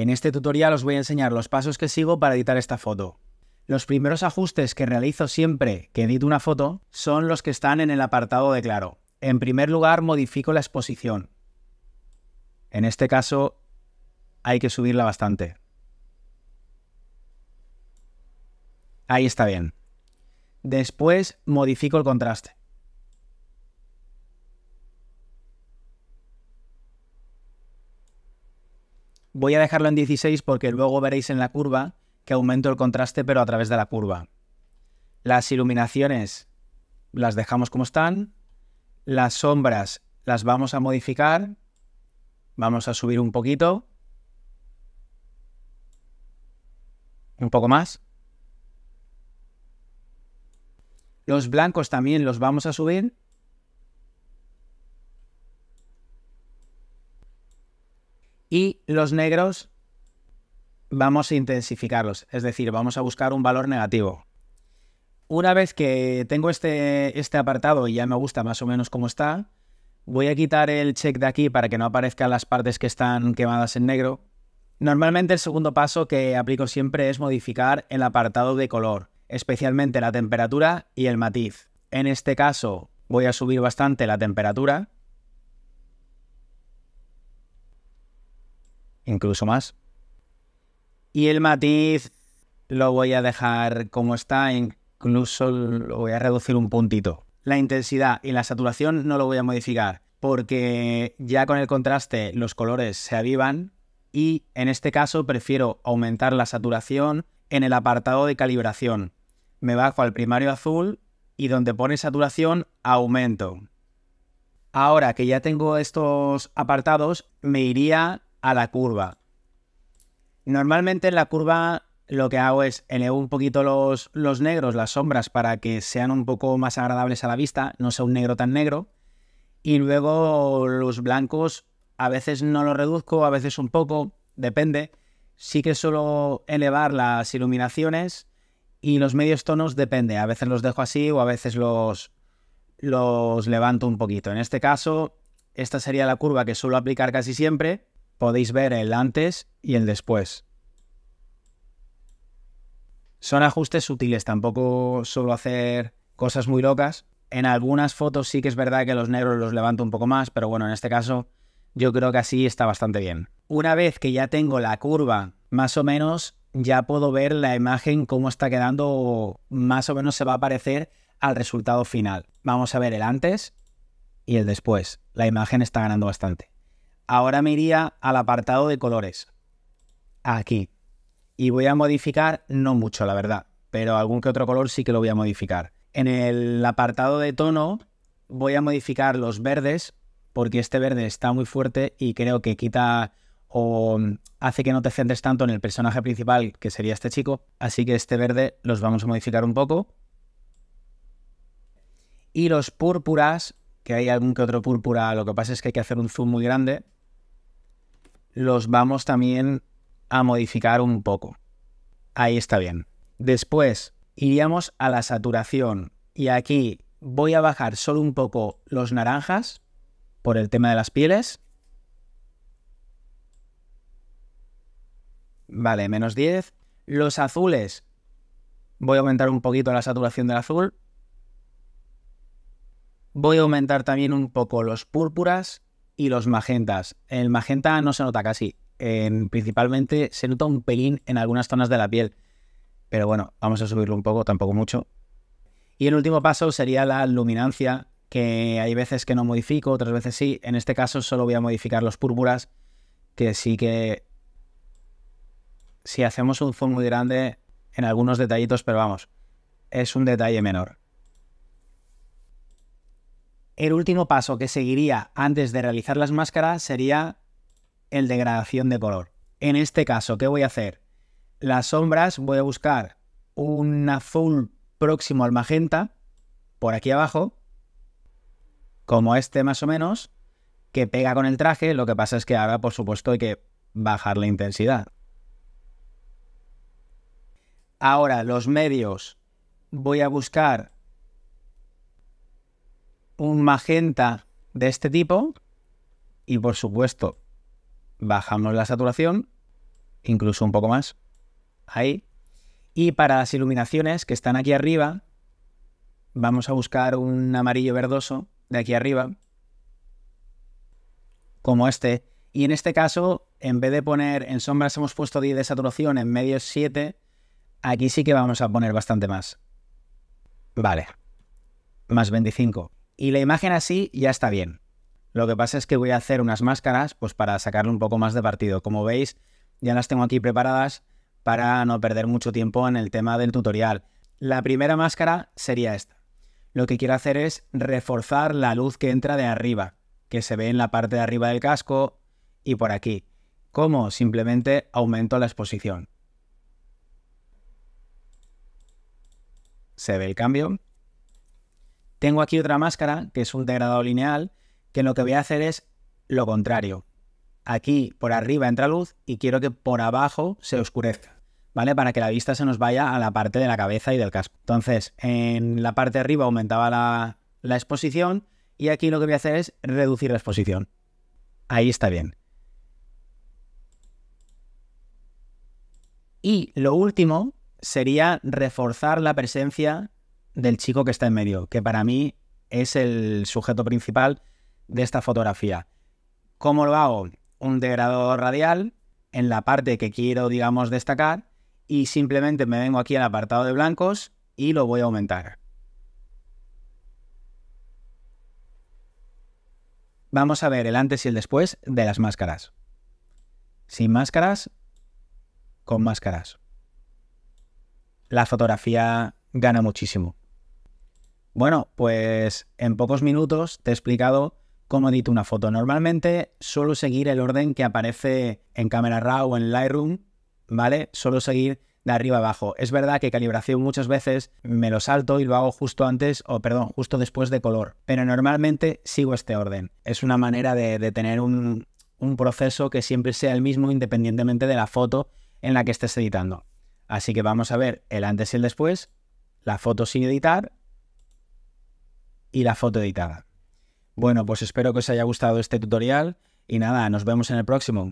En este tutorial os voy a enseñar los pasos que sigo para editar esta foto. Los primeros ajustes que realizo siempre que edito una foto son los que están en el apartado de claro. En primer lugar, modifico la exposición. En este caso, hay que subirla bastante. Ahí está bien. Después, modifico el contraste. Voy a dejarlo en 16 porque luego veréis en la curva que aumento el contraste pero a través de la curva. Las iluminaciones las dejamos como están. Las sombras las vamos a modificar. Vamos a subir un poquito. Un poco más. Los blancos también los vamos a subir Y los negros vamos a intensificarlos, es decir, vamos a buscar un valor negativo. Una vez que tengo este, este apartado y ya me gusta más o menos cómo está, voy a quitar el check de aquí para que no aparezcan las partes que están quemadas en negro. Normalmente el segundo paso que aplico siempre es modificar el apartado de color, especialmente la temperatura y el matiz. En este caso voy a subir bastante la temperatura incluso más. Y el matiz lo voy a dejar como está, incluso lo voy a reducir un puntito. La intensidad y la saturación no lo voy a modificar porque ya con el contraste los colores se avivan y en este caso prefiero aumentar la saturación en el apartado de calibración. Me bajo al primario azul y donde pone saturación aumento. Ahora que ya tengo estos apartados, me iría a la curva. Normalmente en la curva lo que hago es elevo un poquito los, negros, las sombras, para que sean un poco más agradables a la vista, no sea un negro tan negro. Y luego los blancos a veces no los reduzco, a veces un poco, depende. Sí que suelo elevar las iluminaciones y los medios tonos depende. A veces los dejo así o a veces los, los levanto un poquito. En este caso, esta sería la curva que suelo aplicar casi siempre podéis ver el antes y el después. Son ajustes sutiles, tampoco suelo hacer cosas muy locas. En algunas fotos sí que es verdad que los negros los levanto un poco más, pero bueno, en este caso yo creo que así está bastante bien. Una vez que ya tengo la curva más o menos, ya puedo ver la imagen cómo está quedando o más o menos se va a parecer al resultado final. Vamos a ver el antes y el después. La imagen está ganando bastante. Ahora me iría al apartado de colores. Aquí. Y voy a modificar, no mucho la verdad, pero algún que otro color sí que lo voy a modificar. En el apartado de tono voy a modificar los verdes, porque este verde está muy fuerte y creo que quita o hace que no te centres tanto en el personaje principal, que sería este chico. Así que este verde los vamos a modificar un poco. Y los púrpuras, que hay algún que otro púrpura, lo que pasa es que hay que hacer un zoom muy grande, los vamos también a modificar un poco. Ahí está bien. Después iríamos a la saturación y aquí voy a bajar solo un poco los naranjas por el tema de las pieles. Vale, menos 10. Los azules. Voy a aumentar un poquito la saturación del azul. Voy a aumentar también un poco los púrpuras y los magentas. El magenta no se nota casi. En, principalmente se nota un pelín en algunas zonas de la piel. Pero bueno, vamos a subirlo un poco, tampoco mucho. Y el último paso sería la luminancia, que hay veces que no modifico, otras veces sí. En este caso solo voy a modificar los púrpuras, que sí que... Si hacemos un zoom muy grande en algunos detallitos, pero vamos, es un detalle menor. El último paso que seguiría antes de realizar las máscaras sería el degradación de color. En este caso, ¿qué voy a hacer? Las sombras voy a buscar un azul próximo al magenta, por aquí abajo, como este más o menos, que pega con el traje, lo que pasa es que ahora por supuesto hay que bajar la intensidad. Ahora, los medios. Voy a buscar un magenta de este tipo y por supuesto bajamos la saturación, incluso un poco más, ahí. Y para las iluminaciones que están aquí arriba, vamos a buscar un amarillo verdoso de aquí arriba, como este. Y en este caso, en vez de poner en sombras hemos puesto 10 de saturación, en medio 7, aquí sí que vamos a poner bastante más. Vale, más 25. Y la imagen así ya está bien. Lo que pasa es que voy a hacer unas máscaras pues para sacarle un poco más de partido. Como veis, ya las tengo aquí preparadas para no perder mucho tiempo en el tema del tutorial. La primera máscara sería esta. Lo que quiero hacer es reforzar la luz que entra de arriba, que se ve en la parte de arriba del casco y por aquí. ¿Cómo? Simplemente aumento la exposición. Se ve el cambio tengo aquí otra máscara, que es un degradado lineal, que lo que voy a hacer es lo contrario. Aquí por arriba entra luz y quiero que por abajo se oscurezca, ¿vale? Para que la vista se nos vaya a la parte de la cabeza y del casco. Entonces, en la parte de arriba aumentaba la, la exposición y aquí lo que voy a hacer es reducir la exposición. Ahí está bien. Y lo último sería reforzar la presencia del chico que está en medio, que para mí es el sujeto principal de esta fotografía. ¿Cómo lo hago? Un degradado radial en la parte que quiero, digamos, destacar y simplemente me vengo aquí al apartado de blancos y lo voy a aumentar. Vamos a ver el antes y el después de las máscaras. Sin máscaras, con máscaras. La fotografía gana muchísimo. Bueno, pues en pocos minutos te he explicado cómo edito una foto. Normalmente suelo seguir el orden que aparece en Camera Raw o en Lightroom, ¿vale? Solo seguir de arriba abajo. Es verdad que calibración muchas veces me lo salto y lo hago justo antes o, perdón, justo después de color, pero normalmente sigo este orden. Es una manera de, tener un, un proceso que siempre sea el mismo independientemente de la foto en la que estés editando. Así que vamos a ver el antes y el después, la foto sin editar y la foto editada. Mm. Bueno, pues espero que os haya gustado este tutorial y nada, nos vemos en el próximo.